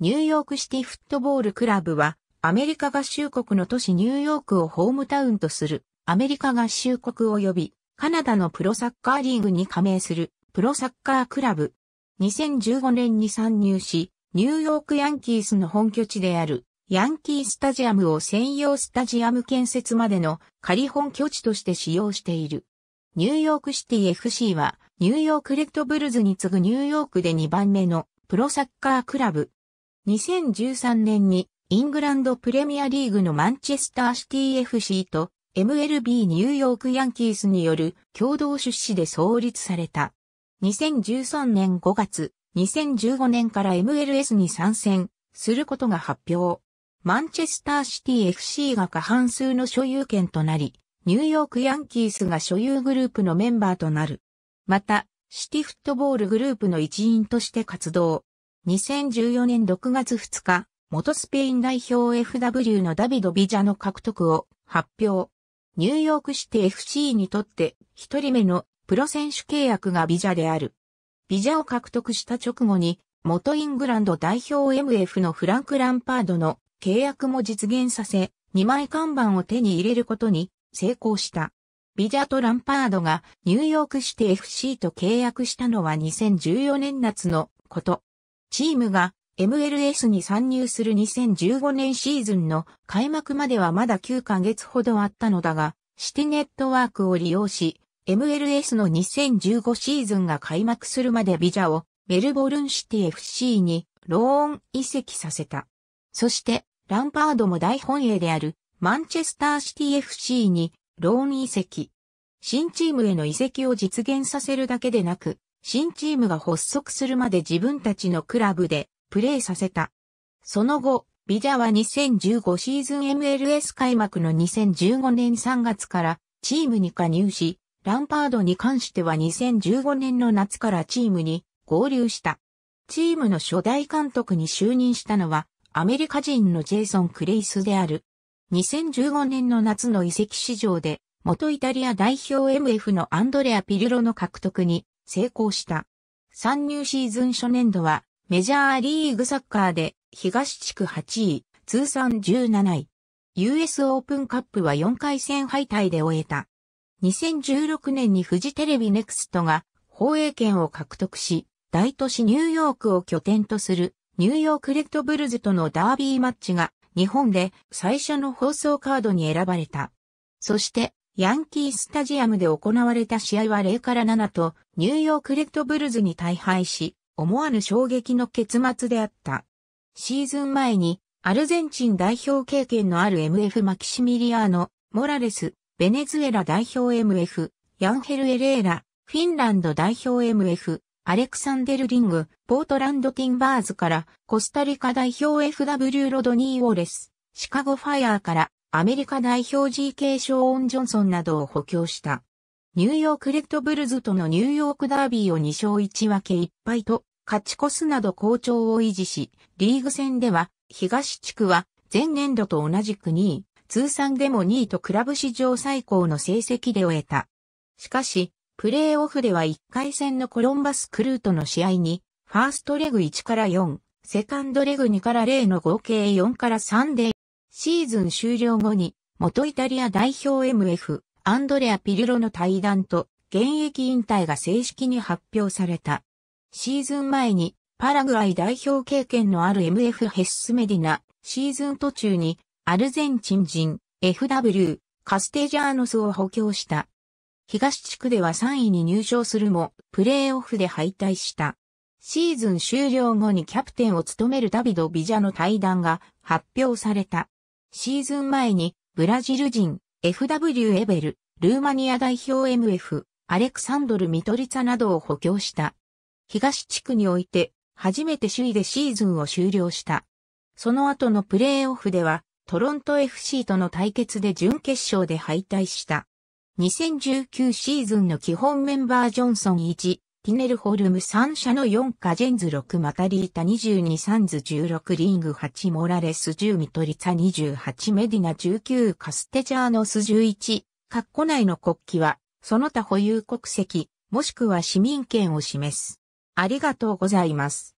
ニューヨークシティフットボールクラブは、アメリカ合衆国の都市ニューヨークをホームタウンとする、アメリカ合衆国及び、カナダのプロサッカーリーグに加盟する、プロサッカークラブ。2015年に参入し、ニューヨークヤンキースの本拠地である、ヤンキースタジアムを専用スタジアム建設までの仮本拠地として使用している。ニューヨークシティ FC は、ニューヨークレッドブルズに次ぐニューヨークで2番目のプロサッカークラブ。2013年にイングランドプレミアリーグのマンチェスターシティ FC と MLB ニューヨークヤンキースによる共同出資で創立された。2013年5月、2015年から MLS に参戦することが発表。マンチェスターシティ FC が過半数の所有権となり、ニューヨークヤンキースが所有グループのメンバーとなる。また、シティフットボールグループの一員として活動。2014年6月2日、元スペイン代表 FW のダビド・ビジャの獲得を発表。ニューヨークシティ FC にとって一人目のプロ選手契約がビジャである。ビジャを獲得した直後に元イングランド代表 MF のフランク・ランパードの契約も実現させ、2枚看板を手に入れることに成功した。ビジャとランパードがニューヨークシティ FC と契約したのは2014年夏のこと。チームが MLS に参入する2015年シーズンの開幕まではまだ9ヶ月ほどあったのだが、シティネットワークを利用し、MLS の2015シーズンが開幕するまでビジャをメルボルンシティ FC にローン移籍させた。そして、ランパードも大本営であるマンチェスターシティ FC にローン移籍。新チームへの移籍を実現させるだけでなく、新チームが発足するまで自分たちのクラブでプレーさせた。その後、ビジャは2015シーズン MLS 開幕の2015年3月からチームに加入し、ランパードに関しては2015年の夏からチームに合流した。チームの初代監督に就任したのはアメリカ人のジェイソン・クレイスである。2015年の夏の移籍市場で元イタリア代表 MF のアンドレア・ピルロの獲得に成功した。参入シーズン初年度は、メジャーリーグサッカーで、東地区8位、通算17位。US オープンカップは4回戦敗退で終えた。2016年にフジテレビネクストが放映権を獲得し、大都市ニューヨークを拠点とするニューヨークレッドブルズとのダービーマッチが日本で最初の放送カードに選ばれた。そしてヤンキースタジアムで行われた試合は0から7とニューヨークレッドブルズに大敗し、思わぬ衝撃の結末であった。シーズン前にアルゼンチン代表経験のある MF マキシミリアーノ、モラレス、ベネズエラ代表 MF、ヤンヘル・エレーラ、フィンランド代表 MF、アレクサンデル・リング、ポートランド・ティンバーズから、コスタリカ代表 FW ロドニー・ウォレス、シカゴ・ファイアーから、アメリカ代表 GK ショーン・ジョンソンなどを補強した。ニューヨークレッドブルズとのニューヨークダービーを2勝1分け1敗と勝ち越すなど好調を維持し、リーグ戦では東地区は前年度と同じく2位、通算でも2位とクラブ史上最高の成績で終えた。しかし、プレーオフでは1回戦のコロンバスクルートの試合に、ファーストレグ1から4、セカンドレグ2から0の合計4から3でシーズン終了後に、元イタリア代表 MF、アンドレア・ピルロの対談と、現役引退が正式に発表された。シーズン前に、パラグアイ代表経験のある MF ヘッスメディナ、シーズン途中に、アルゼンチン人、FW、カステジャーノスを補強した。東地区では3位に入賞するも、プレーオフで敗退した。シーズン終了後にキャプテンを務めるダビド・ビジャの対談が発表された。シーズン前に、ブラジル人、FW エベル、ルーマニア代表 MF、アレクサンドル・ミトリツァなどを補強した。東地区において、初めて首位でシーズンを終了した。その後のプレーオフでは、トロント FC との対決で準決勝で敗退した。2019シーズンの基本メンバージョンソン1、ティネルホルム3社の4カジェンズ6マタリータ22サンズ16リング8モラレス10ミトリツァ28メディナ19カステジャーノス11、カッコ内の国旗は、その他保有国籍、もしくは市民権を示す。ありがとうございます。